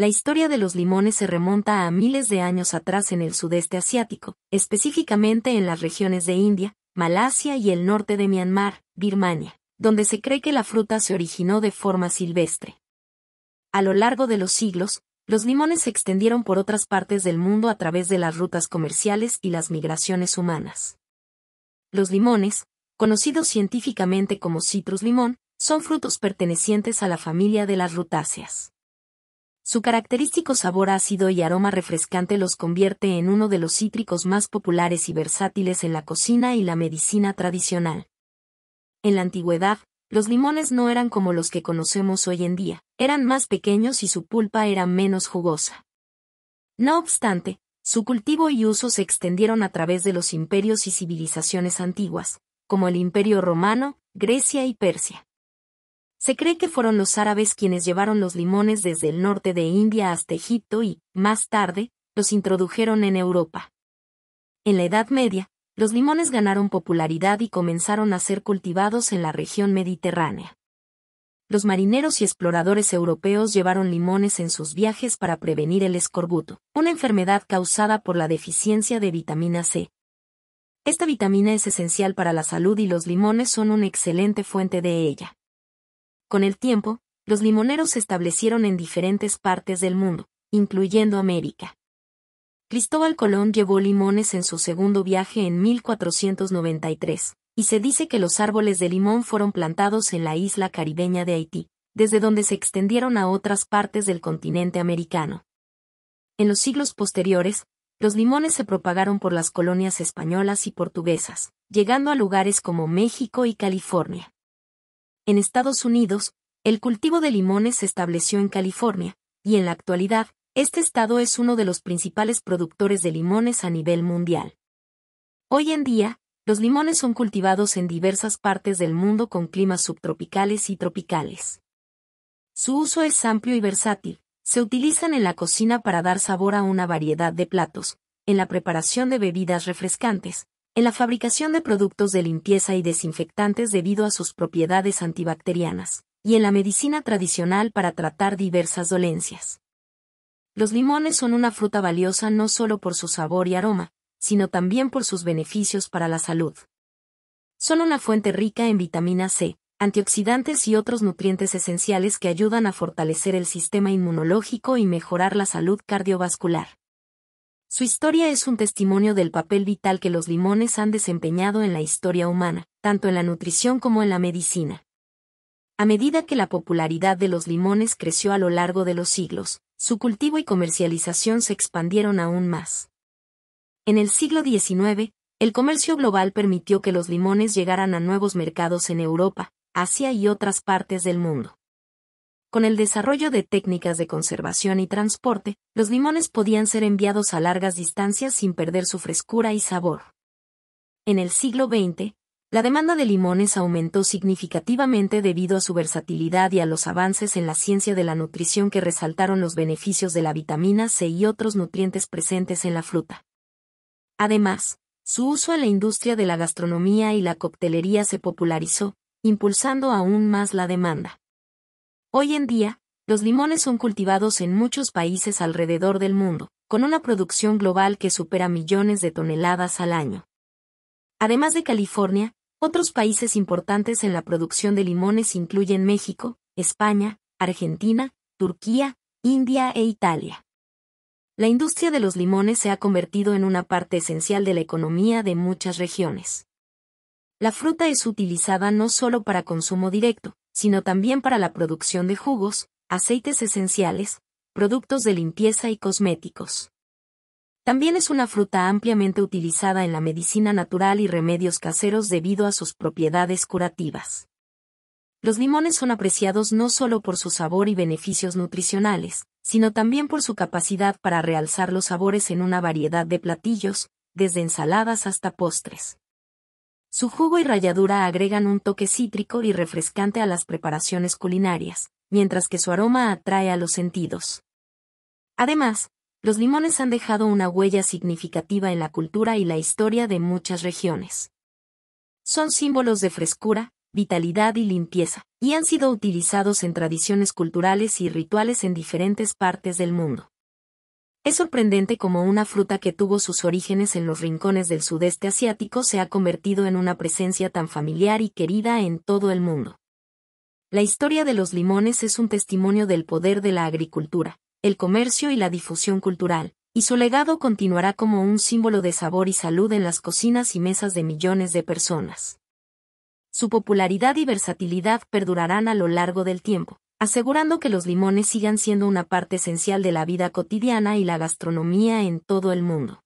La historia de los limones se remonta a miles de años atrás en el sudeste asiático, específicamente en las regiones de India, Malasia y el norte de Myanmar, Birmania, donde se cree que la fruta se originó de forma silvestre. A lo largo de los siglos, los limones se extendieron por otras partes del mundo a través de las rutas comerciales y las migraciones humanas. Los limones, conocidos científicamente como citrus limón, son frutos pertenecientes a la familia de las rutáceas. Su característico sabor ácido y aroma refrescante los convierte en uno de los cítricos más populares y versátiles en la cocina y la medicina tradicional. En la antigüedad, los limones no eran como los que conocemos hoy en día, eran más pequeños y su pulpa era menos jugosa. No obstante, su cultivo y uso se extendieron a través de los imperios y civilizaciones antiguas, como el Imperio Romano, Grecia y Persia. Se cree que fueron los árabes quienes llevaron los limones desde el norte de India hasta Egipto y, más tarde, los introdujeron en Europa. En la Edad Media, los limones ganaron popularidad y comenzaron a ser cultivados en la región mediterránea. Los marineros y exploradores europeos llevaron limones en sus viajes para prevenir el escorbuto, una enfermedad causada por la deficiencia de vitamina C. Esta vitamina es esencial para la salud y los limones son una excelente fuente de ella. Con el tiempo, los limoneros se establecieron en diferentes partes del mundo, incluyendo América. Cristóbal Colón llevó limones en su segundo viaje en 1493, y se dice que los árboles de limón fueron plantados en la isla caribeña de Haití, desde donde se extendieron a otras partes del continente americano. En los siglos posteriores, los limones se propagaron por las colonias españolas y portuguesas, llegando a lugares como México y California. En Estados Unidos, el cultivo de limones se estableció en California, y en la actualidad, este estado es uno de los principales productores de limones a nivel mundial. Hoy en día, los limones son cultivados en diversas partes del mundo con climas subtropicales y tropicales. Su uso es amplio y versátil, se utilizan en la cocina para dar sabor a una variedad de platos, en la preparación de bebidas refrescantes, en la fabricación de productos de limpieza y desinfectantes debido a sus propiedades antibacterianas, y en la medicina tradicional para tratar diversas dolencias. Los limones son una fruta valiosa no solo por su sabor y aroma, sino también por sus beneficios para la salud. Son una fuente rica en vitamina C, antioxidantes y otros nutrientes esenciales que ayudan a fortalecer el sistema inmunológico y mejorar la salud cardiovascular. Su historia es un testimonio del papel vital que los limones han desempeñado en la historia humana, tanto en la nutrición como en la medicina. A medida que la popularidad de los limones creció a lo largo de los siglos, su cultivo y comercialización se expandieron aún más. En el siglo XIX, el comercio global permitió que los limones llegaran a nuevos mercados en Europa, Asia y otras partes del mundo. Con el desarrollo de técnicas de conservación y transporte, los limones podían ser enviados a largas distancias sin perder su frescura y sabor. En el siglo XX, la demanda de limones aumentó significativamente debido a su versatilidad y a los avances en la ciencia de la nutrición que resaltaron los beneficios de la vitamina C y otros nutrientes presentes en la fruta. Además, su uso en la industria de la gastronomía y la coctelería se popularizó, impulsando aún más la demanda. Hoy en día, los limones son cultivados en muchos países alrededor del mundo, con una producción global que supera millones de toneladas al año. Además de California, otros países importantes en la producción de limones incluyen México, España, Argentina, Turquía, India e Italia. La industria de los limones se ha convertido en una parte esencial de la economía de muchas regiones. La fruta es utilizada no solo para consumo directo, sino también para la producción de jugos, aceites esenciales, productos de limpieza y cosméticos. También es una fruta ampliamente utilizada en la medicina natural y remedios caseros debido a sus propiedades curativas. Los limones son apreciados no solo por su sabor y beneficios nutricionales, sino también por su capacidad para realzar los sabores en una variedad de platillos, desde ensaladas hasta postres. Su jugo y ralladura agregan un toque cítrico y refrescante a las preparaciones culinarias, mientras que su aroma atrae a los sentidos. Además, los limones han dejado una huella significativa en la cultura y la historia de muchas regiones. Son símbolos de frescura, vitalidad y limpieza, y han sido utilizados en tradiciones culturales y rituales en diferentes partes del mundo. Es sorprendente cómo una fruta que tuvo sus orígenes en los rincones del sudeste asiático se ha convertido en una presencia tan familiar y querida en todo el mundo. La historia de los limones es un testimonio del poder de la agricultura, el comercio y la difusión cultural, y su legado continuará como un símbolo de sabor y salud en las cocinas y mesas de millones de personas. Su popularidad y versatilidad perdurarán a lo largo del tiempo, asegurando que los limones sigan siendo una parte esencial de la vida cotidiana y la gastronomía en todo el mundo.